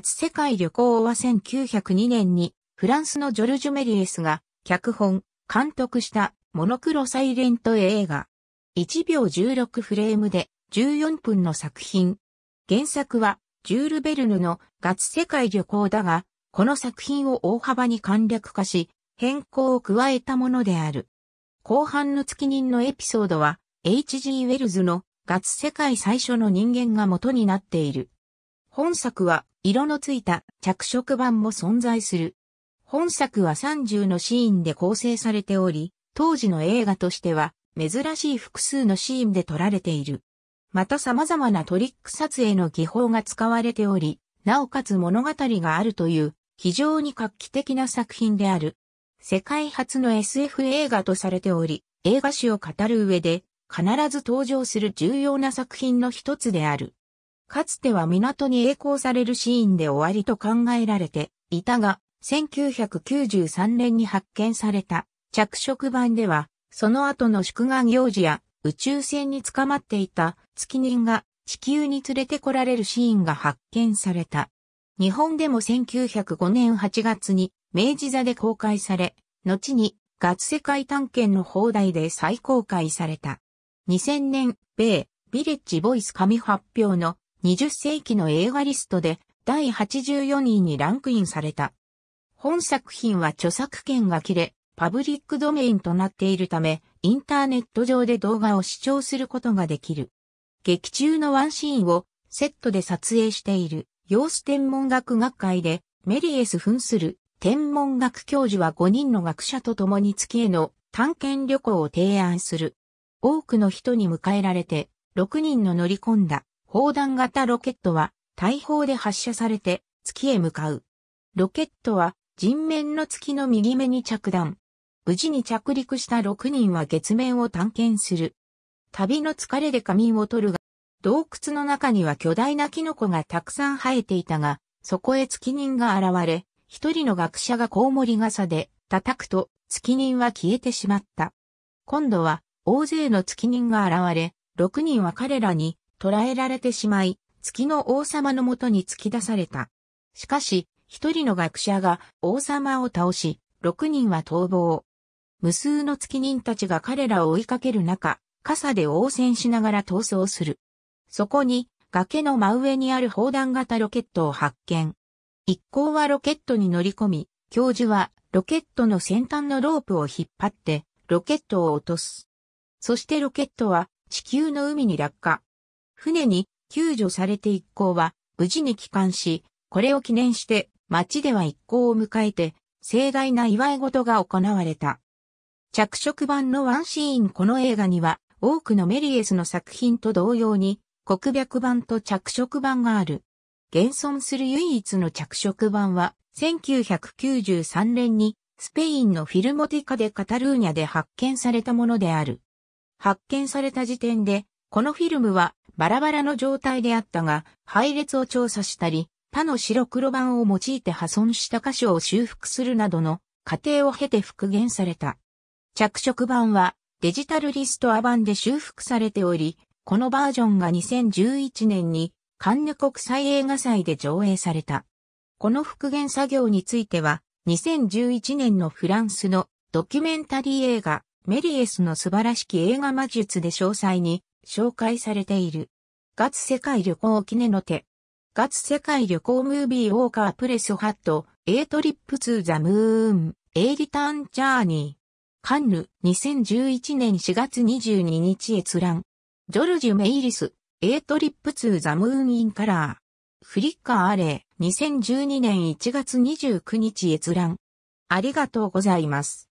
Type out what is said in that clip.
ツ世界旅行は1902年にフランスのジョルジュ・メリエスが脚本、監督したモノクロサイレント映画。1秒16フレームで14分の作品。原作はジュール・ベルヌのツ世界旅行だが、この作品を大幅に簡略化し、変更を加えたものである。後半の月人のエピソードは、H.G. ウェルズのツ世界最初の人間が元になっている。本作は色のついた着色版も存在する。本作は30のシーンで構成されており、当時の映画としては珍しい複数のシーンで撮られている。また様々なトリック撮影の技法が使われており、なおかつ物語があるという非常に画期的な作品である。世界初の SF 映画とされており、映画史を語る上で必ず登場する重要な作品の一つである。かつては港に栄光されるシーンで終わりと考えられていたが、1993年に発見された着色版では、その後の祝願行事や宇宙船に捕まっていた月人が地球に連れてこられるシーンが発見された。日本でも1905年8月に明治座で公開され、後に月世界探検の放題で再公開された。2000年、米、ビレッジボイス紙発表の20世紀の映画リストで第84位にランクインされた。本作品は著作権が切れ、パブリックドメインとなっているため、インターネット上で動画を視聴することができる。劇中のワンシーンをセットで撮影している、様子天文学学会で、メリエス扮する天文学教授は5人の学者と共に月への探検旅行を提案する。多くの人に迎えられて、6人の乗り込んだ砲弾型ロケットは大砲で発射されて月へ向かう。ロケットは人面の月の右目に着弾。無事に着陸した6人は月面を探検する。旅の疲れで仮眠を取るが、洞窟の中には巨大なキノコがたくさん生えていたが、そこへ月人が現れ、一人の学者がコウモリ傘で叩くと月人は消えてしまった。今度は大勢の月人が現れ、6人は彼らに捕らえられてしまい、月の王様のもとに突き出された。しかし、一人の学者が王様を倒し、六人は逃亡。無数の月人たちが彼らを追いかける中、傘で応戦しながら逃走する。そこに、崖の真上にある砲弾型ロケットを発見。一行はロケットに乗り込み、教授はロケットの先端のロープを引っ張って、ロケットを落とす。そしてロケットは地球の海に落下。船に救助されて一行は無事に帰還し、これを記念して町では一行を迎えて盛大な祝い事が行われた。着色版のワンシーンこの映画には多くのメリエスの作品と同様に国白版と着色版がある。現存する唯一の着色版は1993年にスペインのフィルモティカでカタルーニャで発見されたものである。発見された時点でこのフィルムはバラバラの状態であったが、配列を調査したり、他の白黒板を用いて破損した箇所を修復するなどの過程を経て復元された。着色版はデジタルリストア版で修復されており、このバージョンが2011年にカンヌ国際映画祭で上映された。この復元作業については、2011年のフランスのドキュメンタリー映画メリエスの素晴らしき映画魔術で詳細に紹介されている。ガツ世界旅行記念の手。ガツ世界旅行ムービーウォーカープレスハット、A トリップツーザムーン、A リターンジャーニー。カンヌ、2011年4月22日閲覧。ジョルジュ・メイリス、A トリップツーザムーンインカラー。フリッカーアレー、2012年1月29日閲覧。ありがとうございます。